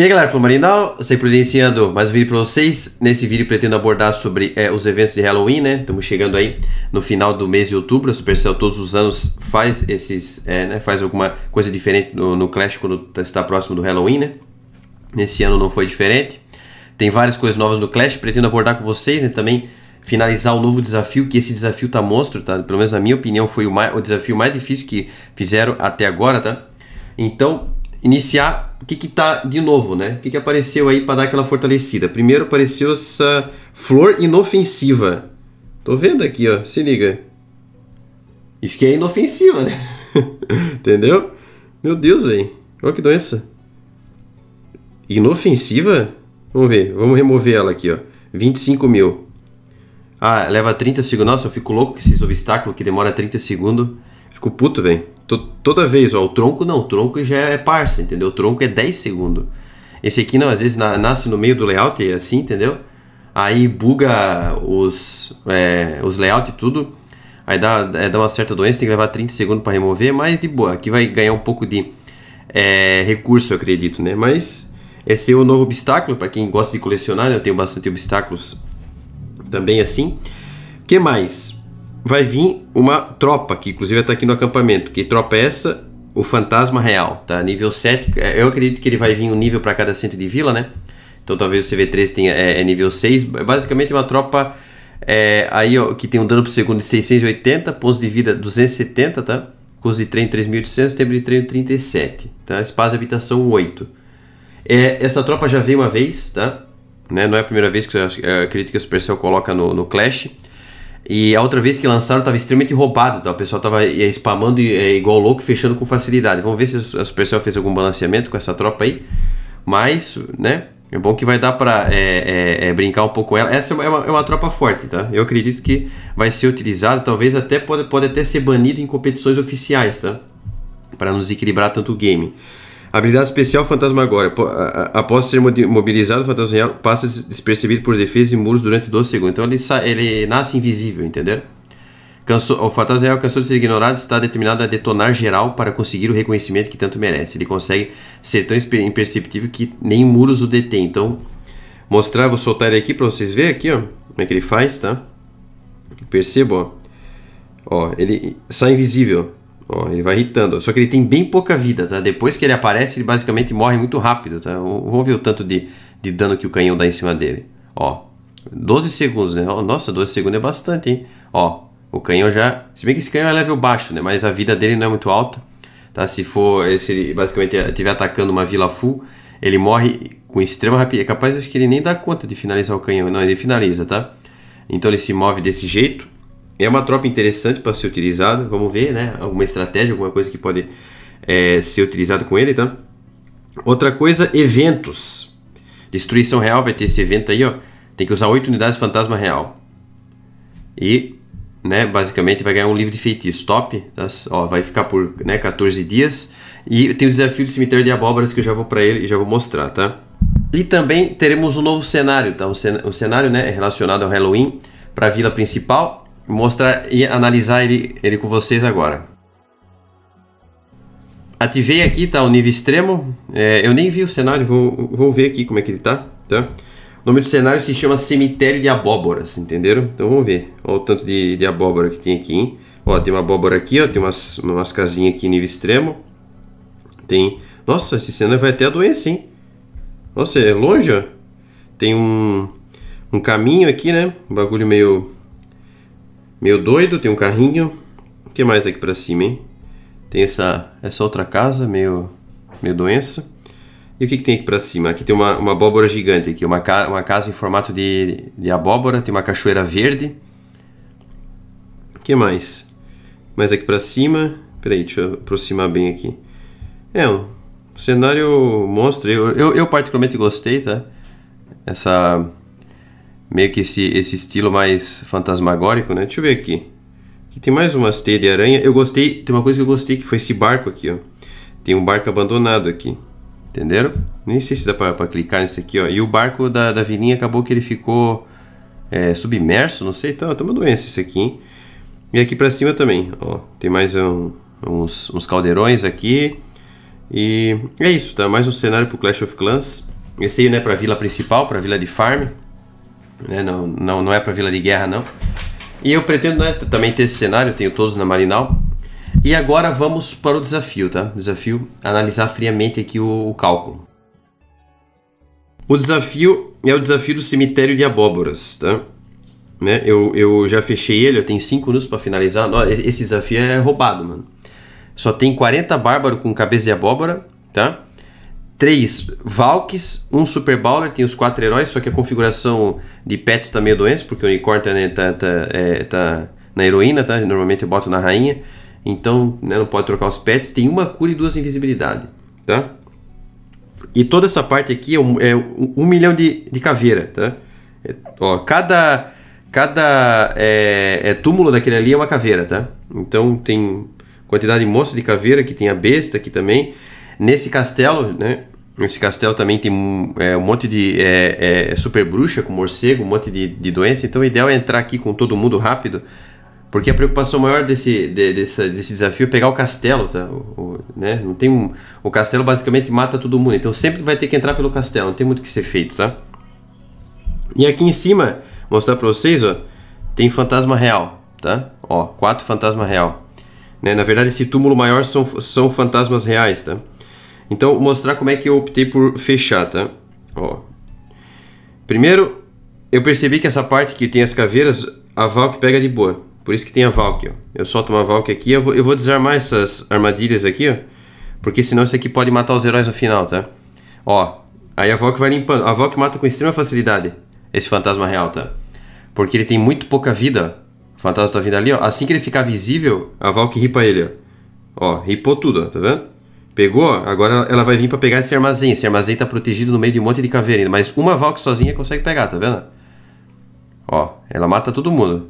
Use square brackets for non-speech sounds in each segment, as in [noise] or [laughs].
E aí galera, Flow Marinal, sempre providenciando mais um vídeo para vocês. Nesse vídeo pretendo abordar sobre é, os eventos de Halloween, né? Estamos chegando aí no final do mês de outubro. A Supercell todos os anos faz esses, é, né? faz alguma coisa diferente no, no Clash quando está próximo do Halloween, né? Nesse ano não foi diferente. Tem várias coisas novas no Clash, pretendo abordar com vocês, né? Também finalizar o um novo desafio, que esse desafio tá monstro, tá? Pelo menos na minha opinião foi o, mais, o desafio mais difícil que fizeram até agora, tá? Então, iniciar o que que tá de novo, né? O que que apareceu aí para dar aquela fortalecida? Primeiro apareceu essa flor inofensiva. Tô vendo aqui, ó, se liga. Isso que é inofensiva, né? [laughs] Entendeu? Meu Deus, velho. Olha que doença. Inofensiva? Vamos ver, vamos remover ela aqui, ó. 25 mil. Ah, leva 30 segundos. Nossa, eu fico louco com esses obstáculos que demora 30 segundos. Fico puto, velho. Toda vez, ó, o tronco não, o tronco já é parça, entendeu? O tronco é 10 segundos. Esse aqui não, às vezes na, nasce no meio do layout e é assim, entendeu? Aí buga os, é, os layout e tudo. Aí dá, é, dá uma certa doença, tem que levar 30 segundos para remover, mas de boa, aqui vai ganhar um pouco de é, recurso, eu acredito, né? Mas esse é o novo obstáculo, para quem gosta de colecionar, né? eu tenho bastante obstáculos também assim. O que mais? vai vir uma tropa, que inclusive está aqui no acampamento, que tropa é essa? O fantasma real, tá? Nível 7, é, eu acredito que ele vai vir um nível para cada centro de vila, né? Então talvez o CV3 tenha, é, é nível 6, é basicamente uma tropa é, aí ó, que tem um dano por segundo de 680, pontos de vida 270, tá? Custo de treino 3.800, tempo de treino 37, tá? Espaço de habitação 8. É, essa tropa já veio uma vez, tá? Né? Não é a primeira vez que eu, eu acredito que o Supercell coloca no, no Clash. E a outra vez que lançaram estava extremamente roubado, tá? o pessoal estava spamando é, igual louco, fechando com facilidade. Vamos ver se a Supercell fez algum balanceamento com essa tropa aí. Mas, né? É bom que vai dar para é, é, é, brincar um pouco com ela. Essa é uma, é uma, tropa forte, tá? Eu acredito que vai ser utilizada, talvez até pode, pode até ser banido em competições oficiais, tá? Para nos equilibrar tanto o game. Habilidade especial Fantasma agora Após ser mobilizado, o fantasma real passa despercebido por defesa e muros durante 12 segundos. Então ele, ele nasce invisível, entendeu? Cansou, o fantasma real cansou de ser ignorado está determinado a detonar geral para conseguir o reconhecimento que tanto merece. Ele consegue ser tão imperceptível que nem muros o detêm. Então, mostrar, vou soltar ele aqui para vocês verem aqui, ó, como é que ele faz, tá? Perceba, ó. Ó, ele sai invisível. Ó, ele vai irritando. Só que ele tem bem pouca vida, tá? Depois que ele aparece, ele basicamente morre muito rápido, tá? Vamos ver o tanto de, de dano que o canhão dá em cima dele. Ó, 12 segundos, né? Nossa, 12 segundos é bastante, hein? Ó, o canhão já... Se bem que esse canhão é level baixo, né? Mas a vida dele não é muito alta, tá? Se for... Se ele basicamente estiver atacando uma vila full, ele morre com extrema rapidez. É capaz, acho que ele nem dá conta de finalizar o canhão. Não, ele finaliza, tá? Então ele se move desse jeito é uma tropa interessante para ser utilizada. Vamos ver, né? Alguma estratégia, alguma coisa que pode é, ser utilizada com ele, tá? Outra coisa, eventos. Destruição real vai ter esse evento aí, ó. Tem que usar 8 unidades fantasma real. E, né, basicamente vai ganhar um livro de feitiço. Top, tá? Ó, vai ficar por né, 14 dias. E tem o desafio do cemitério de abóboras que eu já vou para ele e já vou mostrar, tá? E também teremos um novo cenário, tá? O cenário, né, é relacionado ao Halloween para a vila principal mostrar e analisar ele, ele com vocês agora. Ativei aqui, tá? O nível extremo. É, eu nem vi o cenário, vou, vou ver aqui como é que ele tá, tá? O nome do cenário se chama Cemitério de Abóboras, entenderam? Então vamos ver. Olha o tanto de, de abóbora que tem aqui, hein? Ó, tem uma abóbora aqui, ó, tem umas, umas casinhas aqui nível extremo. Tem... Nossa, esse cenário vai até a doença, hein? Nossa, é longe, ó. Tem um, um caminho aqui, né? Um bagulho meio Meio doido, tem um carrinho. O que mais aqui pra cima, hein? Tem essa, essa outra casa, meio, meio doença. E o que, que tem aqui pra cima? Aqui tem uma, uma abóbora gigante aqui, uma, ca, uma casa em formato de, de abóbora, tem uma cachoeira verde. O que mais? Mais aqui pra cima. Peraí, deixa eu aproximar bem aqui. É, um cenário monstro. Eu, eu, eu particularmente gostei, tá? Essa meio que esse, esse estilo mais fantasmagórico, né? Deixa eu ver aqui. Aqui tem mais umas teias de aranha. Eu gostei, tem uma coisa que eu gostei que foi esse barco aqui, ó. Tem um barco abandonado aqui. Entenderam? Nem sei se dá pra, pra clicar nisso aqui, ó. E o barco da, da vilinha acabou que ele ficou é, submerso, não sei. Tá, tá uma doença isso aqui, hein? E aqui pra cima também, ó. Tem mais um, uns, uns caldeirões aqui. E é isso, tá? Mais um cenário pro Clash of Clans. Esse aí, né, pra vila principal, pra vila de farm né? Não, não, não é para Vila de Guerra, não. E eu pretendo né, também ter esse cenário, tenho todos na Marinal. E agora vamos para o desafio, tá? Desafio, analisar friamente aqui o, o cálculo. O desafio é o desafio do cemitério de abóboras, tá? Né? Eu, eu já fechei ele, eu tenho 5 nus para finalizar. esse desafio é roubado, mano. Só tem 40 bárbaros com cabeça de abóbora, tá? Três Valks, um Super Bowler, tem os quatro heróis, só que a configuração de pets tá meio doença, porque o unicórnio tá, né, tá, tá, é, tá, na heroína, tá? Normalmente eu boto na rainha. Então, né, não pode trocar os pets. Tem uma cura e duas invisibilidade, tá? E toda essa parte aqui é um, é um, milhão de, de caveira, tá? É, ó, cada cada é, é, túmulo daquele ali é uma caveira, tá? Então tem quantidade de monstros de caveira, que tem a besta aqui também. Nesse castelo, né? Esse castelo também tem é, um monte de é, é, super bruxa com morcego, um monte de, de doença. Então o ideal é entrar aqui com todo mundo rápido. Porque a preocupação maior desse, de, desse, desse desafio é pegar o castelo, tá? O, o, né? Não tem um, o castelo basicamente mata todo mundo. Então sempre vai ter que entrar pelo castelo, não tem muito o que ser feito, tá? E aqui em cima, mostrar pra vocês, ó. Tem fantasma real, tá? Ó, quatro fantasma real. Né? Na verdade, esse túmulo maior são, são fantasmas reais, tá? Então, mostrar como é que eu optei por fechar, tá? Ó. Primeiro, eu percebi que essa parte que tem as caveiras, a Valk pega de boa. Por isso que tem a Valk, ó. Eu solto uma Valk aqui, eu vou, eu vou desarmar essas armadilhas aqui, ó. Porque senão isso aqui pode matar os heróis no final, tá? Ó, aí a Valk vai limpando. A Valk mata com extrema facilidade esse fantasma real, tá? Porque ele tem muito pouca vida, ó. O fantasma tá vindo ali, ó. Assim que ele ficar visível, a Valk ripa ele, ó. Ó, ripou tudo, ó. Tá vendo? Pegou? Agora ela vai vir para pegar esse armazém. Esse armazém tá protegido no meio de um monte de caveira ainda. Mas uma Valk sozinha consegue pegar, tá vendo? Ó, ela mata todo mundo.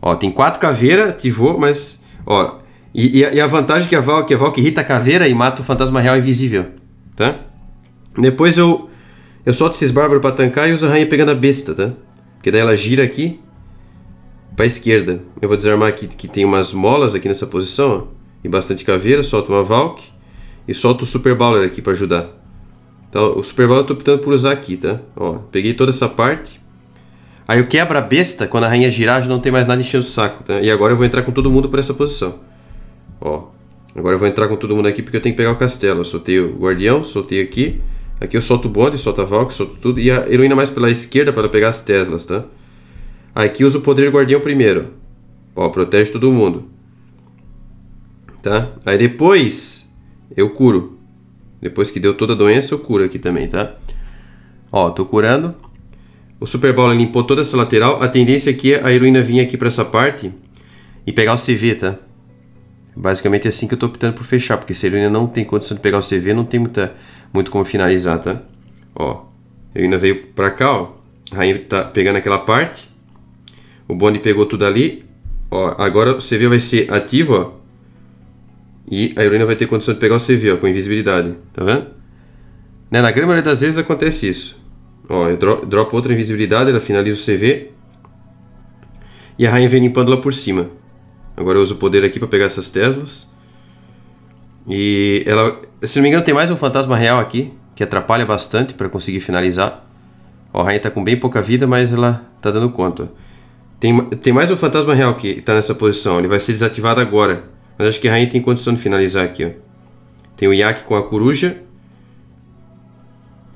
Ó, tem quatro caveiras, ativou, mas... Ó, e, e, a vantagem que a Valk, a Valk irrita a caveira e mata o fantasma real invisível, tá? Depois eu, eu solto esses bárbaros pra tancar e uso a rainha pegando a besta, tá? Porque daí ela gira aqui pra esquerda. Eu vou desarmar aqui que tem umas molas aqui nessa posição, ó, e bastante caveira, solto uma Valk e solto o Super Baller aqui para ajudar. Então, o Super Baller eu tô optando por usar aqui, tá? Ó, peguei toda essa parte. Aí o quebra-besta, quando a rainha girar, já não tem mais nada enchendo o saco, tá? E agora eu vou entrar com todo mundo para essa posição. Ó, agora eu vou entrar com todo mundo aqui porque eu tenho que pegar o castelo. Eu soltei o guardião, soltei aqui. Aqui eu solto o bonde, solto a Valk, solto tudo. E a heroína mais pela esquerda para pegar as Teslas, tá? Aqui uso o poder guardião primeiro. Ó, protege todo mundo. Tá? Aí depois eu curo. Depois que deu toda a doença, eu curo aqui também, tá? Ó, tô curando. O Super Ball limpou toda essa lateral. A tendência aqui é a heroína vir aqui pra essa parte e pegar o CV, tá? Basicamente é assim que eu tô optando por fechar, porque se a heroína não tem condição de pegar o CV, não tem muita, muito como finalizar, tá? Ó, a heroína veio pra cá, ó. A rainha tá pegando aquela parte. O Bonnie pegou tudo ali. Ó, agora o CV vai ser ativo, ó. E a heroína vai ter condição de pegar o CV, ó, com invisibilidade. Tá vendo? Né? Na grande maioria das vezes acontece isso. Ó, eu dro dropo outra invisibilidade, ela finaliza o CV. E a rainha vem limpando lá por cima. Agora eu uso o poder aqui para pegar essas teslas. E ela, se não me engano, tem mais um fantasma real aqui, que atrapalha bastante para conseguir finalizar. Ó, a rainha tá com bem pouca vida, mas ela tá dando conta. Tem, tem mais um fantasma real que tá nessa posição, ele vai ser desativado agora. Mas acho que a rainha tem condição de finalizar aqui, ó. Tem o iaque com a coruja.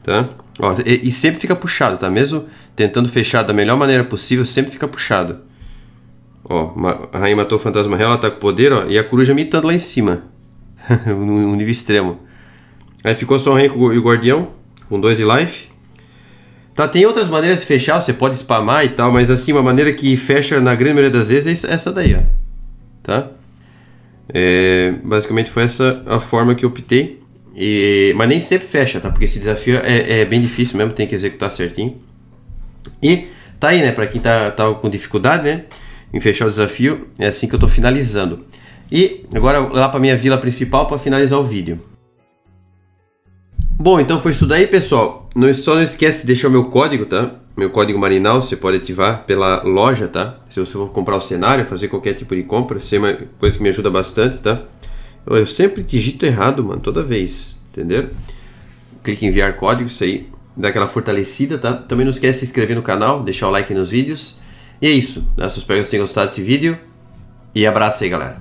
Tá? Ó, e, e, sempre fica puxado, tá? Mesmo tentando fechar da melhor maneira possível, sempre fica puxado. Ó, a rainha matou o fantasma real, ela tá com poder, ó. E a coruja mitando lá em cima. [laughs] um nível extremo. Aí ficou só o rainha e o guardião. Com dois de life. Tá, tem outras maneiras de fechar, você pode spamar e tal, mas assim, uma maneira que fecha na grande maioria das vezes é essa daí, ó. Tá? É, basicamente foi essa a forma que eu optei. E, mas nem sempre fecha, tá? Porque esse desafio é, é bem difícil mesmo, tem que executar certinho. E tá aí, né? Para quem tá, tá com dificuldade, né? Em fechar o desafio, é assim que eu tô finalizando. E agora lá para minha vila principal para finalizar o vídeo. Bom, então foi isso daí, pessoal. Não, só não esquece de deixar o meu código, tá? Meu código Marinal você pode ativar pela loja, tá? Se você for comprar o cenário, fazer qualquer tipo de compra, isso é uma coisa que me ajuda bastante, tá? Eu, eu sempre digito errado, mano, toda vez, entendeu? Clique em enviar código, isso aí dá aquela fortalecida, tá? Também não esquece de se inscrever no canal, deixar o like nos vídeos. E é isso, né? Espero que vocês tenham gostado desse vídeo. E abraço aí, galera.